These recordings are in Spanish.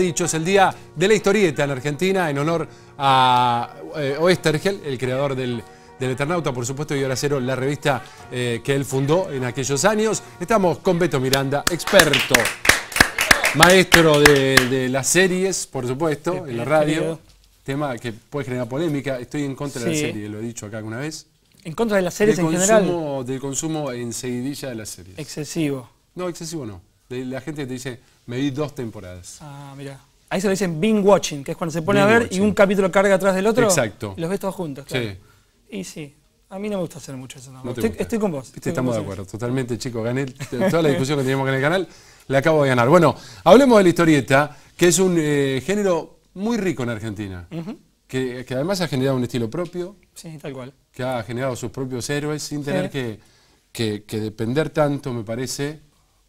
dicho, es el día de la historieta en Argentina en honor a eh, Oestergel, el creador del, del, Eternauta, por supuesto, y ahora cero, la revista eh, que él fundó en aquellos años. Estamos con Beto Miranda, experto, maestro de, las series, por supuesto, en la radio. Tema que puede generar polémica. Estoy en contra de la serie, lo he dicho acá alguna vez. ¿En contra de las series en consumo, general? Del consumo enseguidilla de las series. Excesivo. No, excesivo no la gente que te dice, me di dos temporadas. Ah, mira. Ahí se lo dicen binge watching, que es cuando se pone a ver y un capítulo carga atrás del otro. Exacto. Y los ves todos juntos. Sí. Y sí. A mí no me gusta hacer mucho eso. No. estoy, con vos. estamos de acuerdo, totalmente, chicos. Gané toda la discusión que teníamos en el canal, la acabo de ganar. Bueno, hablemos de la historieta, que es un eh, género muy rico en Argentina. que, además ha generado un estilo propio. Sí, tal cual. Que ha generado sus propios héroes sin tener que depender tanto, me parece,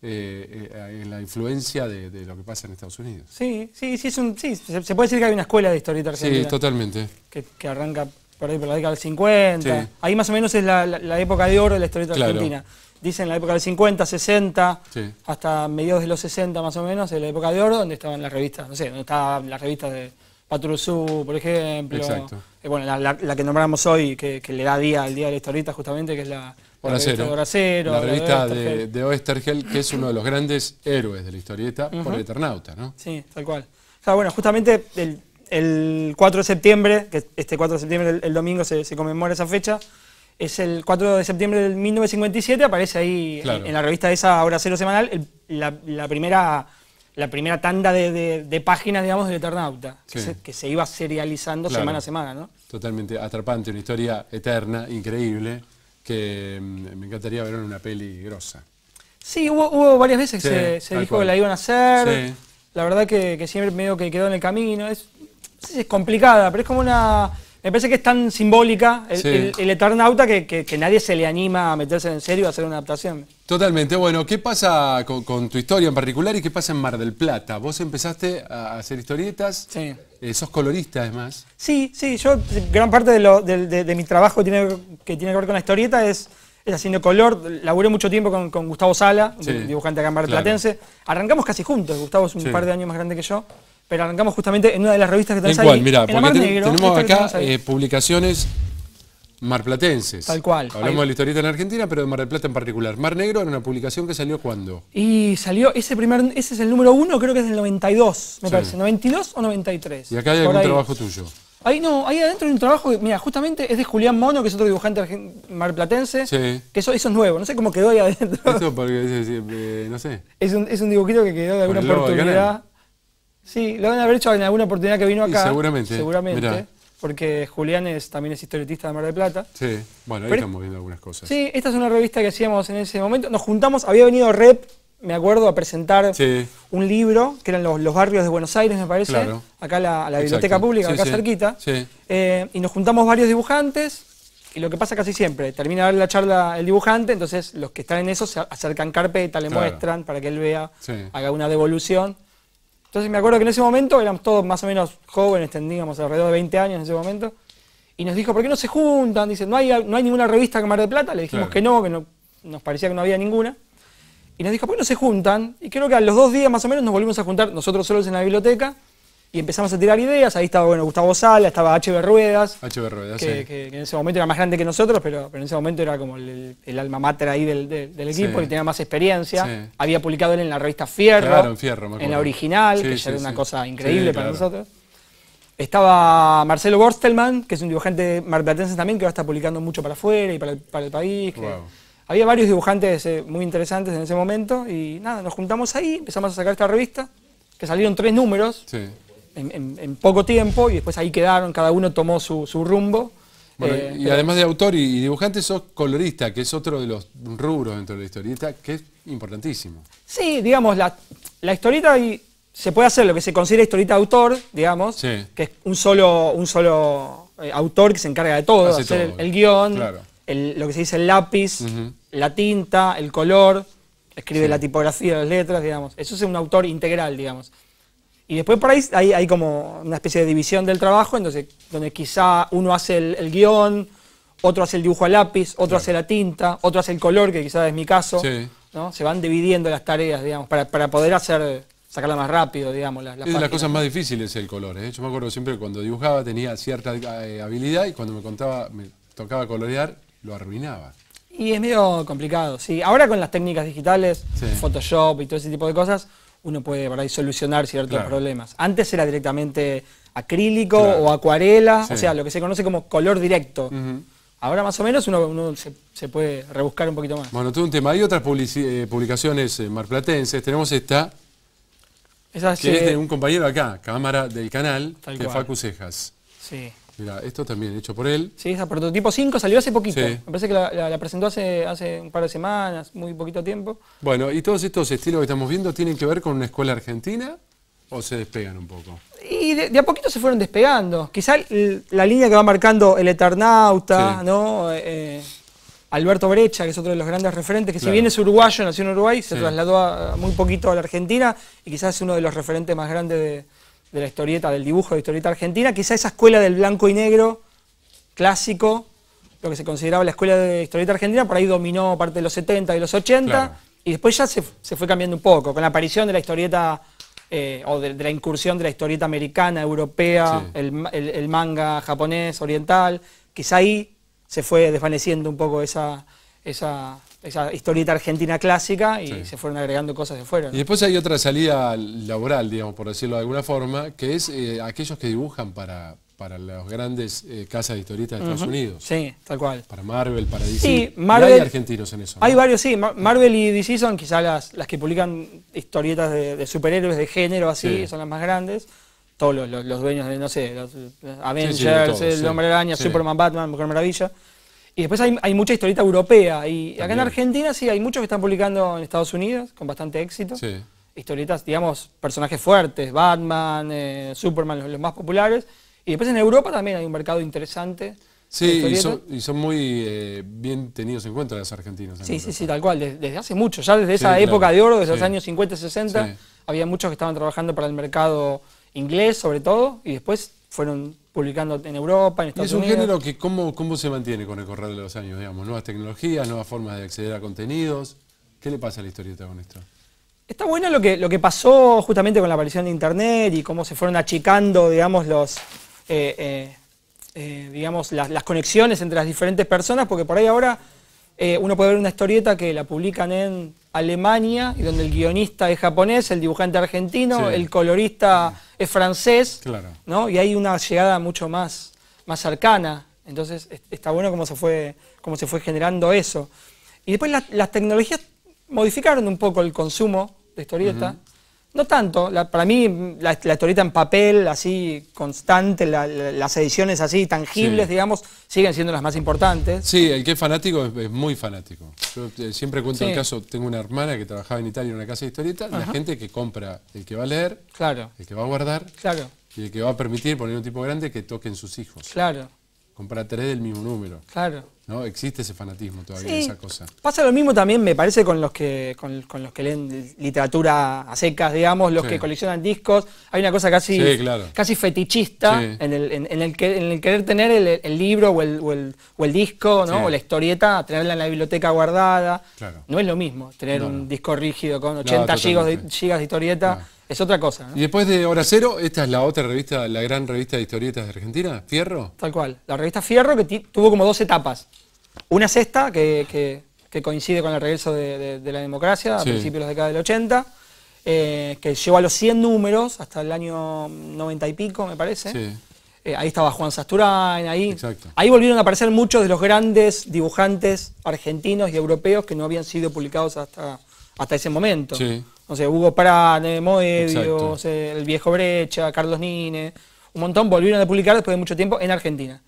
en eh, eh, la influencia de, lo que pasa en Estados Unidos. Sí, sí, sí, es un, sí se, puede decir que hay una escuela de historia argentina. Sí, totalmente. Que, arranca por ahí por la década del 50. Ahí más o menos es la, época de oro de la historieta argentina. Dicen la época del 50, 60, hasta mediados de los 60 más o menos, es la época de oro, donde estaban las revistas, no sé, donde estaban las revistas de Patrusú, por ejemplo. Eh, bueno, la, que nombramos hoy, que, le da día al día de la historieta, justamente, que es la, la La revista de, de, Oestergel, que es uno de los grandes héroes de la historieta por el Eternauta, ¿no? Sí, tal cual. O sea, bueno, justamente el, 4 de septiembre, que este 4 de septiembre, el, domingo, se, conmemora esa fecha es el 4 de septiembre del 1957, aparece ahí en, la revista esa Hora Cero Semanal la, primera la primera tanda de, páginas, digamos, del Eternauta, que, se, iba serializando semana a semana, ¿no? Totalmente atrapante, una historia eterna, increíble, que mm, me encantaría ver en una peli grosa. Sí, hubo, varias veces que se, dijo que la iban a hacer, la verdad que, siempre medio que quedó en el camino, es, es complicada, pero es como una me parece que es tan simbólica el, Eternauta que, nadie se le anima a meterse en serio a hacer una adaptación. Totalmente. Bueno, ¿qué pasa con, tu historia en particular y qué pasa en Mar del Plata? Vos empezaste a hacer historietas. Sí. Eh, sos colorista, además. Sí, sí. Yo, gran parte de, lo, mi trabajo tiene, que tiene que ver con la historieta es, es haciendo color. Laburé mucho tiempo con, Gustavo Sala, dibujante acá en Mar del Platense. Arrancamos casi juntos. Gustavo es un par de años más grande que yo pero arrancamos justamente en una de las revistas que tenés ¿En cuál? ahí. Negro, tenemos acá eh, publicaciones marplatenses. Tal cual. Hablamos de la historieta en Argentina, pero de Mar del Plata en particular. Mar Negro era una publicación que salió cuando. Y salió, ese primer, ese es el número uno, creo que es del 92, me parece. ¿92 o 93? Y acá hay algún trabajo tuyo. Ahí no, ahí adentro hay un trabajo que, mira, justamente es de Julián Mono, que es otro dibujante marplatense. Sí. Que eso, es nuevo, no sé cómo quedó ahí adentro. Eso porque, eh, no sé. Es un, es un dibujito que quedó de alguna oportunidad. Sí, lo van a haber hecho en alguna oportunidad que vino acá. seguramente. Seguramente. Porque Julián es, también es historietista de Mar del Plata. Sí, bueno, ahí estamos viendo algunas cosas. Sí, esta es una revista que hacíamos en ese momento. Nos juntamos, había venido Rep, me acuerdo, a presentar un libro, que eran los, los, barrios de Buenos Aires, me parece, acá la, la biblioteca pública, acá cerquita. Eh, y nos juntamos varios dibujantes, y lo que pasa casi siempre, termina de la charla el dibujante, entonces los que están en eso se acercan carpeta, le muestran para que él vea, haga una devolución. Entonces me acuerdo que en ese momento éramos todos más o menos jóvenes, tendríamos alrededor de 20 años en ese momento, y nos dijo, ¿por qué no se juntan? Dice, no hay, no hay ninguna revista que Mar de Plata, le dijimos que no, que no, nos parecía que no había ninguna, y nos dijo, ¿por qué no se juntan? Y creo que a los dos días más o menos nos volvimos a juntar nosotros solos en la biblioteca, y empezamos a tirar ideas. Ahí estaba bueno, Gustavo Sala, estaba HB Ruedas. HB Ruedas, que, sí. que, en ese momento era más grande que nosotros, pero, en ese momento era como el, alma mater ahí del, equipo, y tenía más experiencia. Había publicado él en la revista Fierro. en la original, que ya era una cosa increíble para nosotros. Estaba Marcelo Borstelman, que es un dibujante marplatense también, que va a estar publicando mucho para afuera y para el, país. Había varios dibujantes eh, muy interesantes en ese momento y nada, nos juntamos ahí, empezamos a sacar esta revista, que salieron tres números. Sí en, poco tiempo y después ahí quedaron, cada uno tomó su, su rumbo. Eh, y además de autor y dibujante, sos colorista, que es otro de los rubros dentro de la historieta, que es importantísimo. Sí, digamos, la, la historieta y se puede hacer lo que se considera historieta autor, digamos, que es un solo, un solo eh, autor que se encarga de todo, hacer El, guión, el, lo que se dice el lápiz, la tinta, el color, escribe la tipografía, las letras, digamos. Eso es un autor integral, digamos. Y después por ahí hay, como una especie de división del trabajo, entonces donde quizá uno hace el, guión, otro hace el dibujo a lápiz, otro hace la tinta, otro hace el color, que quizá es mi caso. Se van dividiendo las tareas, digamos, para, poder hacer sacarla más rápido, digamos. las de las cosas más difíciles el color. ¿eh? Yo me acuerdo siempre que cuando dibujaba tenía cierta eh, habilidad y cuando me contaba, me tocaba colorear, lo arruinaba. Y es medio complicado, sí. Ahora con las técnicas digitales, Photoshop y todo ese tipo de cosas, uno puede solucionar ciertos problemas. Antes era directamente acrílico o acuarela, o sea, lo que se conoce como color directo. Ahora más o menos uno, se, puede rebuscar un poquito más. Bueno, todo un tema. Hay otras eh, publicaciones eh, marplatenses. Tenemos esta, que es de un compañero acá, cámara del canal, de Facu Cejas. Sí. Mira, esto también hecho por él. Sí, esa prototipo 5 salió hace poquito. Me parece que la, presentó hace, hace un par de semanas, muy poquito tiempo. Bueno, y todos estos estilos que estamos viendo tienen que ver con una escuela argentina o se despegan un poco. Y de, a poquito se fueron despegando. Quizá la línea que va marcando el Eternauta, ¿no? Eh, Alberto Brecha, que es otro de los grandes referentes, que si bien es uruguayo, nació en Uruguay, se trasladó muy poquito a la Argentina y quizás es uno de los referentes más grandes de, de la historieta, del dibujo de historieta argentina, quizá esa escuela del blanco y negro clásico, lo que se consideraba la escuela de historieta argentina, por ahí dominó parte de los 70 y los 80, y después ya se, fue cambiando un poco, con la aparición de la historieta eh, o de, la incursión de la historieta americana, europea, el, manga japonés, oriental, quizá ahí se fue desvaneciendo un poco esa, esa, esa historieta argentina clásica y se fueron agregando cosas de fuera. Y después hay otra salida laboral, digamos, por decirlo de alguna forma, que es eh, aquellos que dibujan para, para las grandes eh, casas de historietas de Estados Unidos. Sí, tal cual. Para Marvel, para DC. Sí, Marvel, hay argentinos en eso. Hay varios, sí. Marvel y DC son quizás las, las que publican historietas de, superhéroes de género, así, son las más grandes. Todos los, dueños de, no sé, los Avengers, El Hombre de El Hombre Superman, Batman, Mujer Maravilla. Y después hay, mucha historieta europea. Y acá en Argentina sí hay muchos que están publicando en Estados Unidos con bastante éxito. Sí. Historietas, digamos, personajes fuertes, Batman, eh, Superman, los, más populares. Y después en Europa también hay un mercado interesante. Sí, y son, muy eh, bien tenidos en cuenta los argentinos. Sí, sí, sí, tal cual, desde, hace mucho, ya desde esa época de oro, desde los años 50, y 60, había muchos que estaban trabajando para el mercado inglés sobre todo, y después fueron publicando en Europa, en Estados Unidos. es un género que cómo, cómo se mantiene con el correr de los años, digamos, nuevas tecnologías, nuevas formas de acceder a contenidos. ¿Qué le pasa a la historieta con esto? Está bueno lo que, lo que pasó justamente con la aparición de Internet y cómo se fueron achicando, digamos, los, eh, eh, eh, digamos las, conexiones entre las diferentes personas, porque por ahí ahora uno puede ver una historieta que la publican en Alemania, y donde el guionista es japonés, el dibujante argentino, el colorista francés, ¿no? Y hay una llegada mucho más, más cercana. Entonces está bueno cómo se fue, cómo se fue generando eso. Y después las, tecnologías modificaron un poco el consumo de historieta. No tanto, para mí la, historieta en papel, así constante, las ediciones así tangibles, digamos, siguen siendo las más importantes. Sí, el que es fanático es, muy fanático. Yo eh, siempre cuento el caso, tengo una hermana que trabajaba en Italia en una casa de historieta, la gente que compra, el que va a leer, claro. el que va a guardar claro. y el que va a permitir poner un tipo grande que toquen sus hijos. Claro. Comprar tres del mismo número. Claro. ¿no? Existe ese fanatismo todavía, esa cosa. Pasa lo mismo también, me parece, con los que, con, los que leen literatura a secas, digamos, los que coleccionan discos. Hay una cosa casi, casi fetichista en el, en, el en, el, querer tener el, libro o el, disco, ¿no? O la historieta, tenerla en la biblioteca guardada. No es lo mismo tener un disco rígido con 80 gigas, de, historieta. Es otra cosa. Y después de Hora Cero, esta es la otra revista, la gran revista de historietas de Argentina, Fierro. Tal cual. La revista Fierro que tuvo como dos etapas. Una sexta que, coincide con el regreso de, la democracia a principios de la década del 80, eh, que que a los 100 números hasta el año 90 y pico, me parece. Eh, ahí estaba Juan Sasturain, ahí, ahí volvieron a aparecer muchos de los grandes dibujantes argentinos y europeos que no habían sido publicados hasta, hasta ese momento. Sí. Hugo Prane, Moebius, El Viejo Brecha, Carlos Nine, un montón volvieron a publicar después de mucho tiempo en Argentina.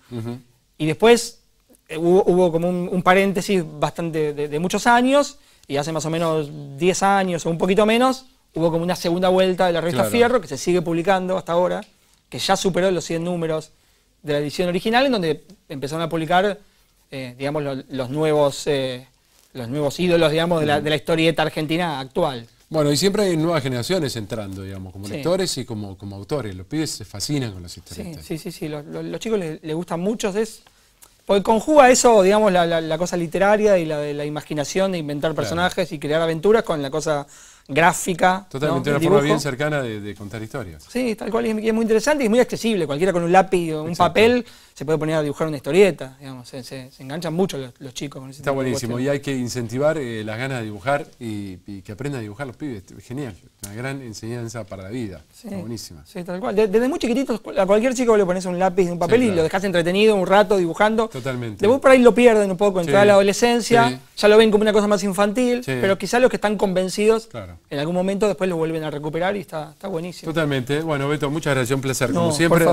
Y después eh, hubo, como un, paréntesis bastante de, muchos años, y hace más o menos 10 años o un poquito menos, hubo como una segunda vuelta de la revista Fierro, que se sigue publicando hasta ahora, que ya superó los 100 números de la edición original, en donde empezaron a publicar, eh, digamos, los nuevos... Eh, los nuevos ídolos, digamos, de la, historieta argentina actual. Bueno, y siempre hay nuevas generaciones entrando, digamos, como lectores y como, como autores. Los pibes se fascinan con las historietas. Sí, sí, sí, Los, chicos les, gustan mucho. Es, porque conjuga eso, digamos, la, cosa literaria y la de la imaginación de inventar personajes y crear aventuras con la cosa gráfica. Totalmente, una forma bien cercana de, contar historias. Sí, tal cual, es muy interesante y es muy accesible. Cualquiera con un lápiz o un papel se puede poner a dibujar una historieta, digamos, se, enganchan mucho los, chicos Está buenísimo, y hay que incentivar eh, las ganas de dibujar y, que aprendan a dibujar los pibes, genial, una gran enseñanza para la vida, Está buenísima. Sí, tal cual, desde, muy chiquititos a cualquier chico le pones un lápiz, un papel y lo dejas entretenido un rato dibujando. Totalmente. Después por ahí lo pierden un poco, en toda la adolescencia, ya lo ven como una cosa más infantil, pero quizás los que están convencidos... Claro en algún momento después lo vuelven a recuperar y está, buenísimo. Totalmente. Bueno, Beto, muchas gracias, un placer. como siempre,